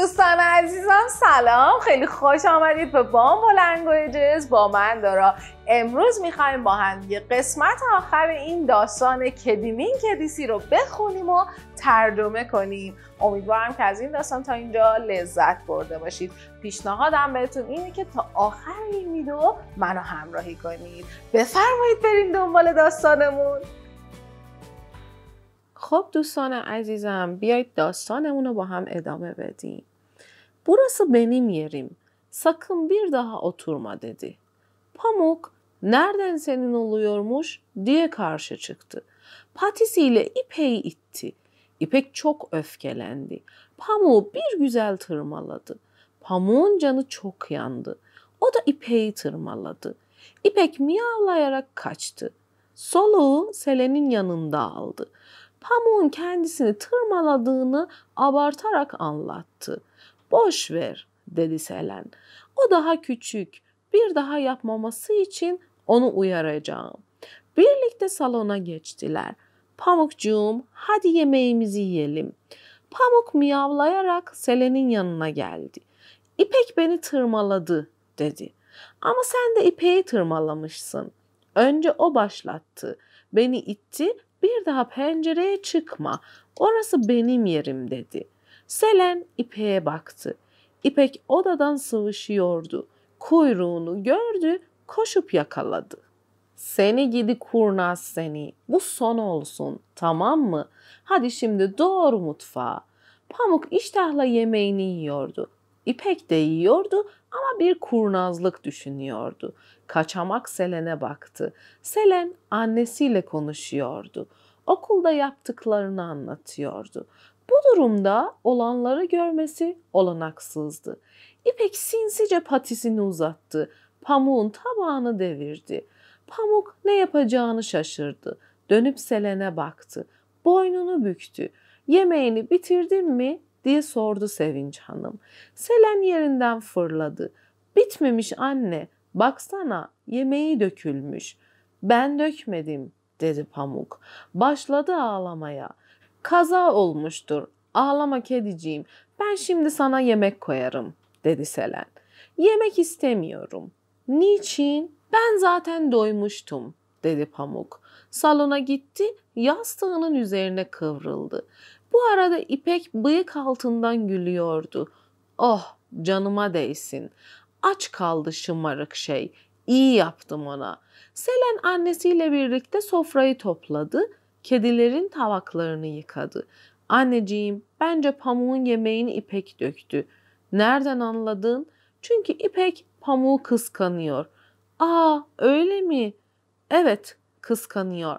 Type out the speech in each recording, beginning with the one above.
دوستان عزیزم سلام خیلی خوش آمدید به بام لنگویجز با من دارا امروز میخوایم با هم یه قسمت آخر این داستان کدیمین کدیسی رو بخونیم و ترجمه کنیم امیدوارم که از این داستان تا اینجا لذت برده باشید پیشنهادم بهتون اینه که تا آخر این ویدیو منو همراهی کنید بفرمایید بریم دنبال داستانمون خب دوستان عزیزم بیایید dastanımızı با هم ادامه بدیم. Burası benim yerim. Sakın bir daha oturma dedi. Pamuk nereden senin oluyormuş diye karşı çıktı. Patisiyle İpek'i itti. İpek çok öfkelendi. Pamuğu bir güzel tırmaladı. Pamuğun canı çok yandı. O da İpek'i tırmaladı. İpek miyavlayarak kaçtı. Soluğu Selen'in yanında aldı pamuğun kendisini tırmaladığını abartarak anlattı. Boş ver dedi Selen. O daha küçük. Bir daha yapmaması için onu uyaracağım. Birlikte salona geçtiler. Pamukcuğum hadi yemeğimizi yiyelim. Pamuk miyavlayarak Selen'in yanına geldi. İpek beni tırmaladı dedi. Ama sen de İpek'i tırmalamışsın. Önce o başlattı. Beni itti bir daha pencereye çıkma, orası benim yerim dedi. Selen İpek'e baktı. İpek odadan sıvışıyordu. Kuyruğunu gördü, koşup yakaladı. Seni gidi kurnaz seni. Bu son olsun tamam mı? Hadi şimdi doğru mutfağa. Pamuk iştahla yemeğini yiyordu. İpek de yiyordu ama bir kurnazlık düşünüyordu. Kaçamak Selen'e baktı. Selen annesiyle konuşuyordu. Okulda yaptıklarını anlatıyordu. Bu durumda olanları görmesi olanaksızdı. İpek sinsice patisini uzattı. Pamuğun tabağını devirdi. Pamuk ne yapacağını şaşırdı. Dönüp Selen'e baktı. Boynunu büktü. Yemeğini bitirdin mi diye sordu Sevinç Hanım. Selen yerinden fırladı. Bitmemiş anne, baksana yemeği dökülmüş. Ben dökmedim dedi Pamuk. Başladı ağlamaya. Kaza olmuştur. Ağlama kediciğim. Ben şimdi sana yemek koyarım dedi Selen. Yemek istemiyorum. Niçin? Ben zaten doymuştum dedi Pamuk. Salona gitti, yastığının üzerine kıvrıldı. Bu arada İpek bıyık altından gülüyordu. Oh canıma değsin. Aç kaldı şımarık şey. İyi yaptım ona. Selen annesiyle birlikte sofrayı topladı. Kedilerin tavaklarını yıkadı. Anneciğim bence pamuğun yemeğini İpek döktü. Nereden anladın? Çünkü İpek pamuğu kıskanıyor. Aa öyle mi? Evet kıskanıyor.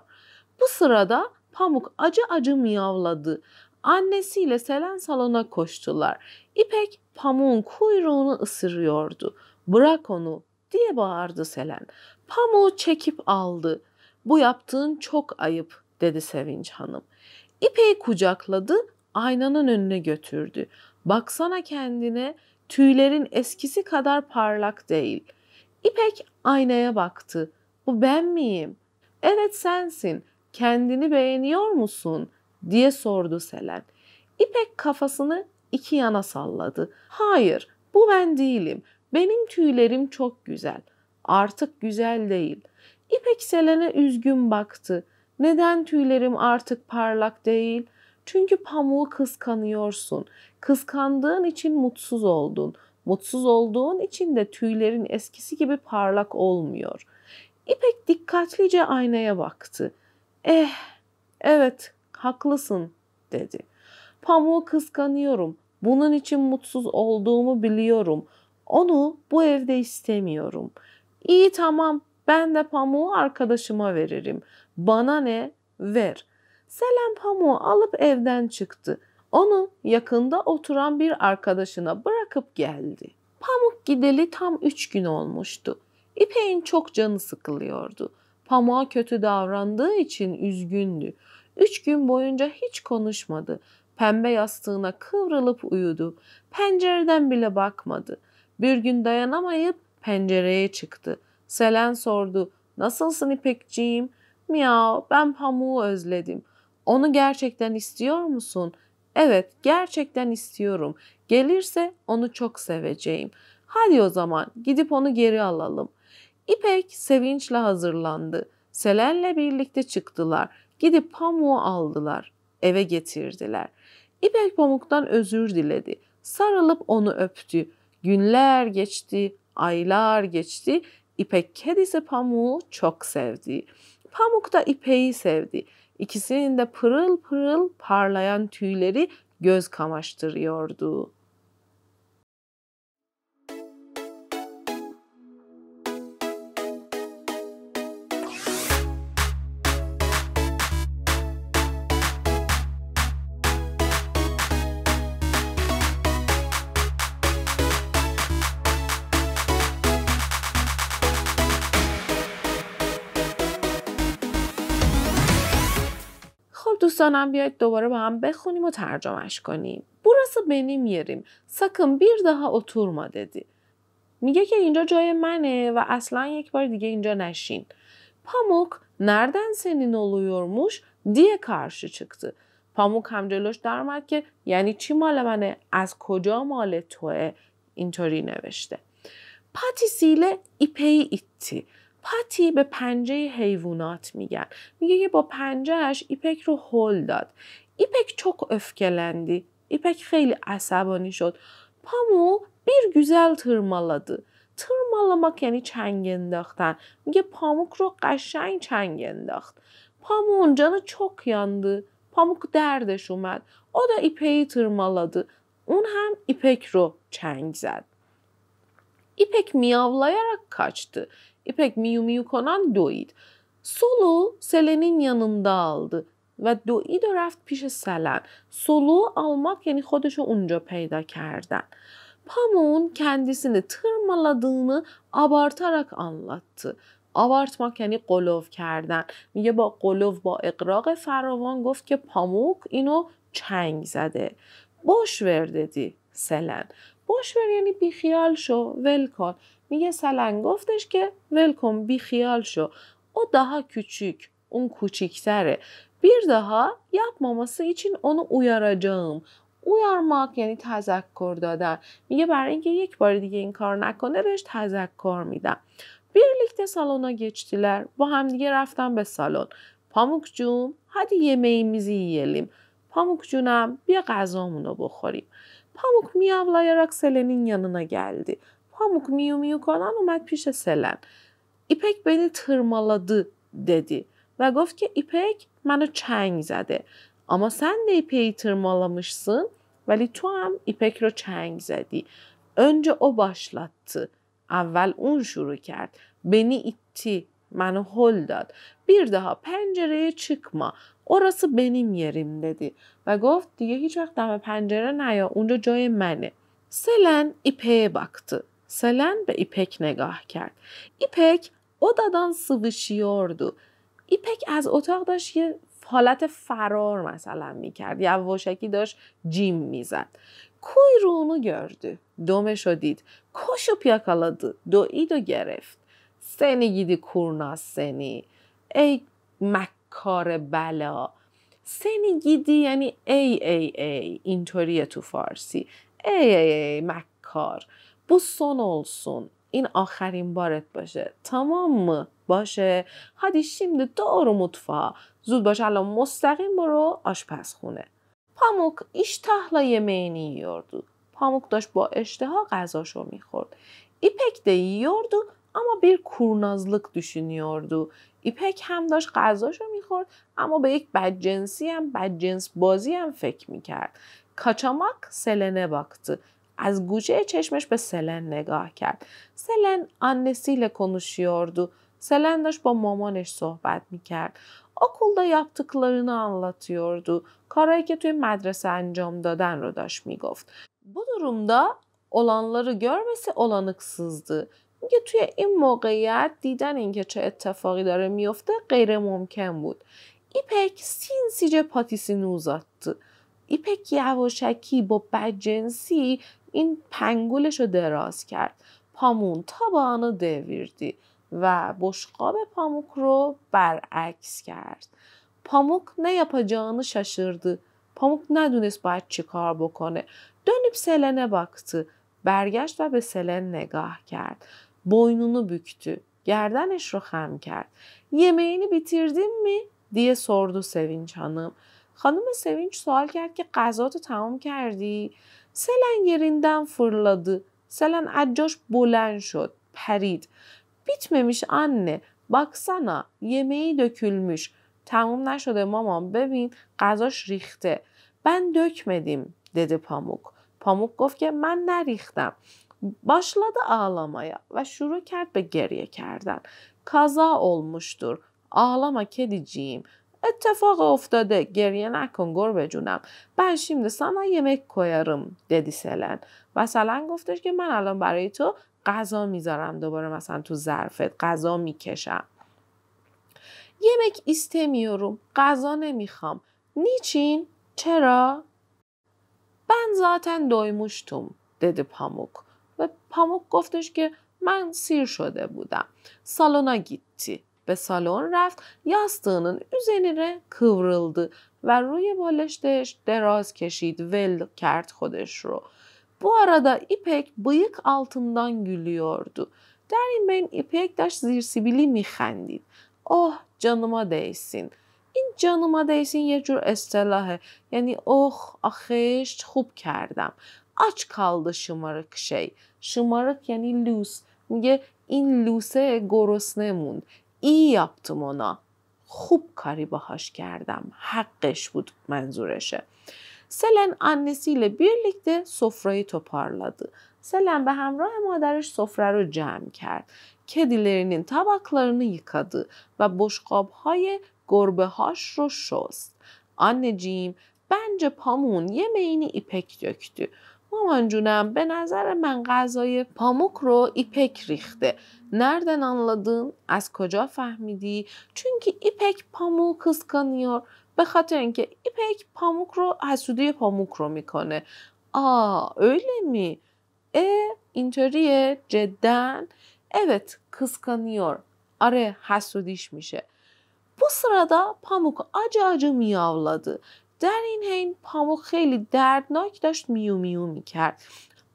Bu sırada pamuk acı acı miyavladı annesiyle Selen salona koştular. İpek pamuğun kuyruğunu ısırıyordu. Bırak onu diye bağırdı Selen. Pamuğu çekip aldı. Bu yaptığın çok ayıp dedi Sevinç Hanım. İpeği kucakladı, aynanın önüne götürdü. Baksana kendine, tüylerin eskisi kadar parlak değil. İpek aynaya baktı. Bu ben miyim? Evet sensin. Kendini beğeniyor musun? diye sordu Selen. İpek kafasını iki yana salladı. Hayır, bu ben değilim. Benim tüylerim çok güzel. Artık güzel değil. İpek Selen'e üzgün baktı. Neden tüylerim artık parlak değil? Çünkü pamuğu kıskanıyorsun. Kıskandığın için mutsuz oldun. Mutsuz olduğun için de tüylerin eskisi gibi parlak olmuyor. İpek dikkatlice aynaya baktı. Eh, evet Haklısın dedi. Pamuğu kıskanıyorum. Bunun için mutsuz olduğumu biliyorum. Onu bu evde istemiyorum. İyi tamam ben de pamuğu arkadaşıma veririm. Bana ne? Ver. Selam pamuğu alıp evden çıktı. Onu yakında oturan bir arkadaşına bırakıp geldi. Pamuk gideli tam üç gün olmuştu. İpek'in çok canı sıkılıyordu. Pamuğa kötü davrandığı için üzgündü. Üç gün boyunca hiç konuşmadı. Pembe yastığına kıvrılıp uyudu. Pencereden bile bakmadı. Bir gün dayanamayıp pencereye çıktı. Selen sordu. Nasılsın İpekciğim? Miyav ben pamuğu özledim. Onu gerçekten istiyor musun? Evet gerçekten istiyorum. Gelirse onu çok seveceğim. Hadi o zaman gidip onu geri alalım. İpek sevinçle hazırlandı. Selen'le birlikte çıktılar. Gidip pamuğu aldılar. Eve getirdiler. İpek pamuktan özür diledi. Sarılıp onu öptü. Günler geçti, aylar geçti. İpek kedisi pamuğu çok sevdi. Pamuk da ipeği sevdi. İkisinin de pırıl pırıl parlayan tüyleri göz kamaştırıyordu. دوستانم بیاید دوباره با هم بخونیم و ترجمهش کنیم. Burası benim بیر Sakın ها اتور ما دیدی میگه که اینجا جای منه و اصلا یک بار دیگه اینجا نشین. پاموک نردن سنین oluyormuş دیه karşı çıktı. پاموک هم جلوش درمد که یعنی چی مال منه از کجا مال توه اینطوری نوشته پاتیسیله ایپی ایتی پاتی به پنجه حیوانات میگن میگه که با پنجهش ایپک رو هل داد ایپک چوک افکلندی. ایپک خیلی عصبانی شد پامو بیر گوزل ترمالادی tırmalamak یعنی چنگ انداختن میگه پاموک رو قشنگ چنگ انداخت پامو اونجا چک یاندی پاموک دردش اومد او دا ایپهی ترمالادی اون هم ایپک رو چنگ زد ایپک میاولاyarak کاچتی İpek miyu miyu کنن دوید. Solu Selen'in yanında aldı و دوید رفت پیش سلن. سلو almak یعنی خودشو اونجا پیدا کردن. پامون kendisini tırmaladığını abartarak anlattı. ما یعنی قلوف کردن میگه با قلوف با اقراق فراوان گفت که پاموک اینو چنگ زده باش دیدی سلن باش ور یعنی بیخیال شو ول کن میگه سلنگ گفتش که ولکن بی خیال شو او دها کوچیک اون کوچیکتره بیر دها یاب ماماسی چین اونو اویاراجام اویارماق یعنی تذکر دادن میگه برای اینکه یک بار دیگه این کار نکنه بهش تذکر میدم بیر لیکت سالونا گچتیلر با همدیگه رفتن رفتم به سالن پاموک جون هدی یه میمیزی یلیم پاموک جونم بیا غذامونو بخوریم پاموک میاولای راکسلنین یانونا گلدی پاموک میومیو miyu کنن اومد پیش سلن ایپک نی ترمالادی ددی و گفت که ایپک منو چنگ زده اما سن ایپی tırmalamışsın ولی تو هم ایپک رو چنگ زدی اونجا او başlattı اول اون شروع کرد beni itti منو هل داد bir پنجره pencereye çıkma orası benim yerim و گفت دیگه هیچ وقت پنجره نیا اونجا جای منه سلن ایپه baktı سلن به ایپک نگاه کرد. ایپک odadan sıvışıyordu. ایپک از اتاق داشت یه حالت فرار مثلا میکرد وشکی داشت جیم میزد کوی رونو گردو gördü. دید. Koşup دو دو گرفت. سنی گیدی کورنا سنی. ای مکار بلا. سنی گیدی یعنی ای ای ای. اینطوریه تو فارسی. ای ای ای مکار. bu son این آخرین بارت باشه تمام باشه هدی شیمده دارو mutfağa زود باشه الان مستقیم برو آشپزخونه پاموک iştahla مینی yiyordu پاموک داشت با اشتها غذاشو میخورد ایپک د yiyordu اما bir کورنازلیک düşünüyordu ایپک هم داشت غذاشو میخورد اما به یک بدجنسی هم بدجنس بازی هم فکر میکرد کاچاماک سلنه باکت از گوچه چشمش به سلن نگاه کرد. سلن نسیل کنوشیاردو سلن داشت با مامانش صحبت میکرد. okulda yaptıklarını anlatıyordu. کارایی که توی مدرسه انجام دادن رو داشت میگفت. بو durumda اولانلارو görmesi olanıksızdı. میگه توی این موقعیت دیدن اینکه چه اتفاقی داره میفته غیر ممکن بود. ایپک سینسیجه پاتیسی نوزاتdı. ایپک یواشکی با بدجنسی این پنگولش رو دراز کرد پامون تا دویردی و بشقاب پاموک رو برعکس کرد پاموک نه یا پاجانو شاشرده پاموک ندونست باید چی کار بکنه دانیب سلنه باکتی برگشت و به سلن نگاه کرد بوینونو بکتی، گردنش رو خم کرد مینی بیتیردیم می؟ دیه سردو سوینچ hanım خانم سوینچ سوال کرد که غذاتو تمام کردی سلن yerinden fırladı. Selen accoş bulen şod, perid. Bitmemiş anne, baksana yemeği dökülmüş. Tamam نشده مامان ببین غذاش ریخته من دکمدیم dedi Pamuk. Pamuk گفت که من نریختم. Başladı ağlamaya ve şuru kert ve geriye kerden. Kaza olmuştur. Ağlama kediciğim. اتفاق افتاده گریه نکن گربه جونم ben şimdi یه کویرم koyarım ددی و مثلا گفتش که من الان برای تو غذا میذارم دوباره مثلا تو ظرفت غذا میکشم ایسته میارم غذا نمیخوام نیچین چرا بن ذاتن دویموشتوم dedi پاموک و پاموک گفتش که من سیر شده بودم سالونا گیتی به سالن رفت ازنی üzerine kıvrıldı و روی بالشتش دراز کشید ول کرد خودش رو Bu arada ایپک bıyık altından gülüyordu. در این بین ایپک داشت زیر سیبیلی میخندید. اوه جانما دیسین. این جانما دیسین یه جور اصطلاحه یعنی اوه آخش خوب کردم. آچ کالد شمارک شی. شمارک یعنی لوس. میگه این لوسه گرسنه موند. ای یابتومونا خوب کاری باهاش کردم حقش بود منظورشه سلن آنسیل بیرلیکده صفرایی تو پارلادی سلن به همراه مادرش سفره رو جمع کرد کدیلرینین تاباکلارنی یکادی و بشقاب های رو شست آن جیم بنج پامون یه مینی ایپک دکتی مامان جونم به نظر من غذای پاموک رو ایپک ریخته نردن آنلادن از کجا فهمیدی؟ چون ایپک پاموک اسکانیور به خاطر اینکه ایپک پاموک رو حسودی پاموک رو میکنه آه öyle می. اه، اینطوریه جدن اوت کسکانیور آره حسودیش میشه بو پاموک پاموک acı می در این حین پامو خیلی دردناک داشت میو میو میکرد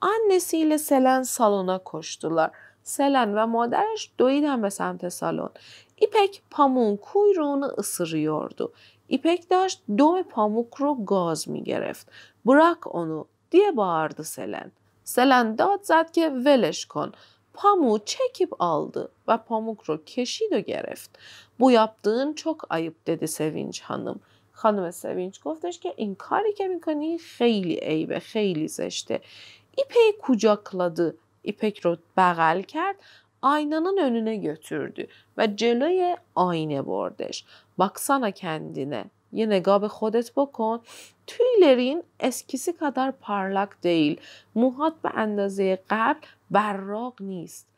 آن نسیل سلن سالونا کشتولار سلن و مادرش دویدن به سمت سالون ایپک پامون کوی رو اونو اصریاردو ایپک داشت دوم پاموک رو گاز میگرفت براک اونو دیه با سلن سلن داد زد که ولش کن پامو چکیب آلدو و پاموک رو کشید و گرفت بویابدن چک آیب دیدی سوینچ هانم خانم سوینچ گفتش که این کاری که میکنی خیلی عیبه خیلی زشته کجا کلاده ایپک رو بغل کرد آینانان önüne götürdü و جلوی آینه بردش باکسانا کندینه یه نگاه به خودت بکن تویلرین اسکیسی kadar parlak değil موهات به اندازه قبل براق نیست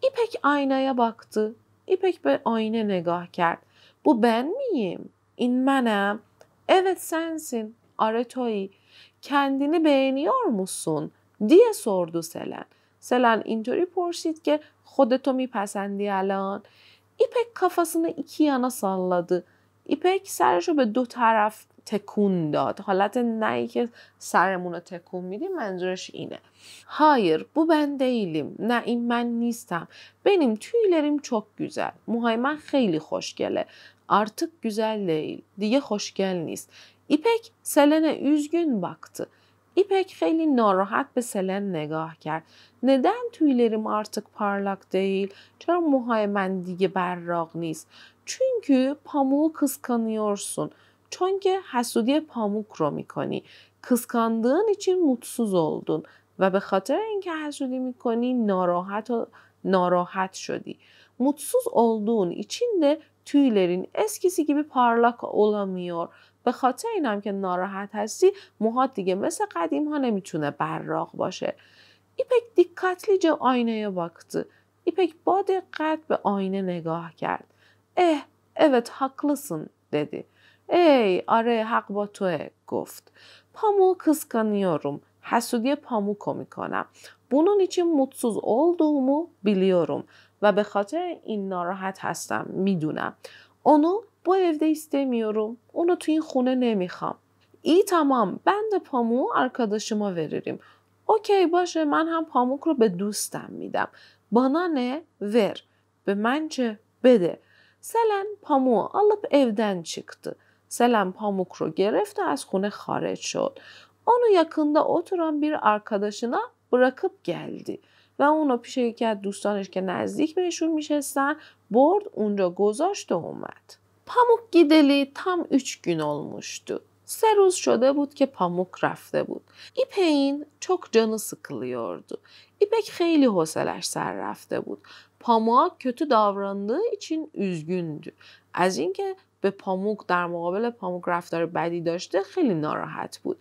ایپک آینه baktı ایپک به آینه نگاه کرد بو بن مییم؟ این منم؟ Evet sensin. آره تویی؟ Kendini beğeniyor musun? دیه سردو سلن؟ سلن اینطوری پرسید که خودتو میپسندی الان؟ ایپک کافasını ایکی یانا سالادی ایپک سرشو به دو طرف تکون داد حالت نه که سرمون تکون میدیم منظورش اینه هایر بو بن دیلیم نه این من نیستم بینیم تویلریم چوک güzel موهای من خیلی خوشگله artık güzel değil diye hoş geliniz. İpek Selen'e üzgün baktı. İpek خیلی narahat be سلن نگاه کرد. Neden tüylerim artık parlak değil? Çar muhay diye دیگه berrak نیست. Çünkü pamuğu kıskanıyorsun. Çünkü hasudiye pamuk رو Kıskandığın için mutsuz oldun. ve به خاطر اینکه حسودی میکنی narahat و ناراحت شدی. Mutsuz olduğun için de tüylerin اسکیسی بی پارلاک اولامیور به خاطر اینم که ناراحت هستی موهات دیگه مثل قدیم ها نمیتونه براق باشه ایپک دیکتلیج آینه ای ایپک با دقت به آینه نگاه کرد. اه اوت haklısın دیدی ای آره حق با توه گفت. پامو kıskanıyorum. حسودی پاموکو میکنم. Bunun için متسوز olduğumu biliyorum. و به خاطر این ناراحت هستم میدونم اونو ایسته میارم اونو تو این خونه نمیخوام. ای تمام بند پامو ما وریریم. اوکی باشه من هم پاموک رو به دوستم میدم. بانانه ور به من چه بده. سلن پامو آلب دن çıktı. سلن پاموک رو گرفت و از خونه خارج شد. اونو یکنده اوتران بیر ارکاداشنا برکب گلدی. و اونو پیش یکی از دوستانش که نزدیک بهشون میشستن برد اونجا گذاشت و اومد. پاموک گیدلی تام 3 گون olmuştu. سه روز شده بود که پاموک رفته بود. ایپین چوک جانو سکلیوردو ایپک خیلی حوصلش سر رفته بود. پاموک کتو davrandığı için üzgündü. از اینکه به پاموک در مقابل پاموک رفتار بدی داشته خیلی ناراحت بود.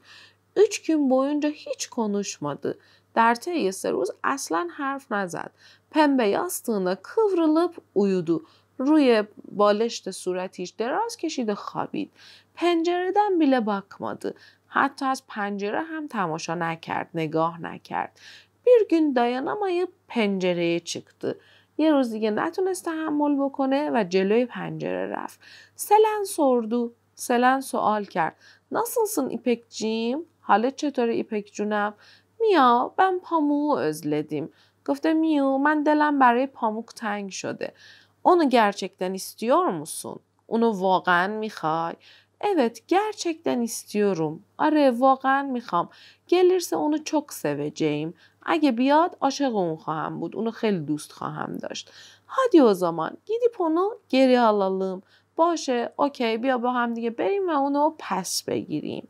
3 گون boyunca هیچ konuşmadı. در طی سه روز اصلا حرف نزد. پنبه یاستونه kıvrılıp اویدو روی بالشت صورتیش دراز کشید خوابید پنجره دن بیله باکمادی حتی از پنجره هم تماشا نکرد، نگاه نکرد. بیر gün dayanamayıp پنجره çıktı. یه روز دیگه نتونست تحمل بکنه و جلوی پنجره رفت. سلن سردو. سلن سوال کرد. ناسلسن ایپک جیم؟ حالا چطور ایپک جونم؟ میا من پامو ازلدیم گفته میو من دلم برای پاموک تنگ شده اونو گرچکتن istiyor musun? اونو واقعا میخوای؟ اوت گرچکتن istiyorum. آره واقعا میخوام. گلیرسه اونو çok جیم اگه بیاد عاشق اون خواهم بود. اونو خیلی دوست خواهم داشت. هادی او زمان گیدی پونو گری آلالم باشه اوکی بیا با هم دیگه بریم و اونو پس بگیریم.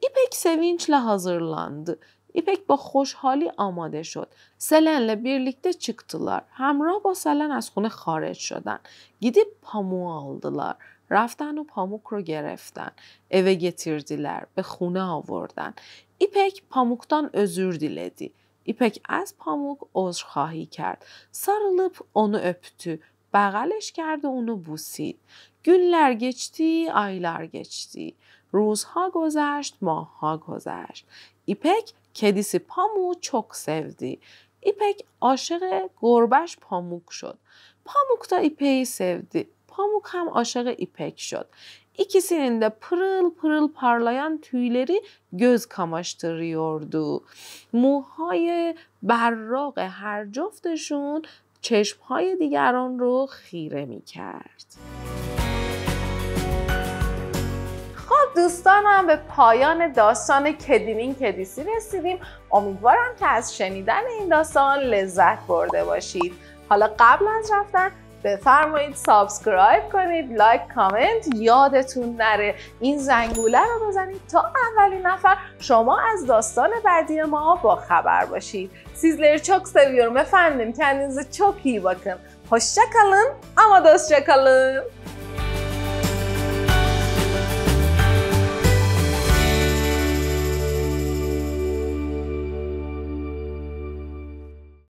ایپک سوینچ hazırlandı. İpek با خوشحالی آماده شد. سلنل birlikte çıktılar. همراه با سلن از خونه خارج شدن. Gidip pamuğu aldılar. رفتن و پاموک رو گرفتن. Eve getirdiler. به خونه آوردن. ایپک pamuktan özür diledi. ایپک از پاموک عذر خواهی کرد. sarılıp onu öptü. بغلش کرد و اونو بوسید. Günler گچتی، آیلر گچتی. روزها گذشت، ماهها گذشت. ایپک کدیسی پامو چک سودی ایپک عاشق گربش پاموک شد. پاموک تا ایپی سودی پاموک هم عاشق ایپک شد. İkisinin پرل پرل پارلایان تویلری گز کماشت ریوردو موهای براق هر جفتشون چشمهای دیگران رو خیره می کرد. دوستانم به پایان داستان کدینین کدیسی رسیدیم امیدوارم که از شنیدن این داستان لذت برده باشید حالا قبل از رفتن بفرمایید سابسکرایب کنید لایک کامنت یادتون نره این زنگوله رو بزنید تا اولین نفر شما از داستان بعدی ما با خبر باشید سیزلر چک seviyorum efendim. کنیز چوکی باکن bakın. Hoşça kalın ama dostça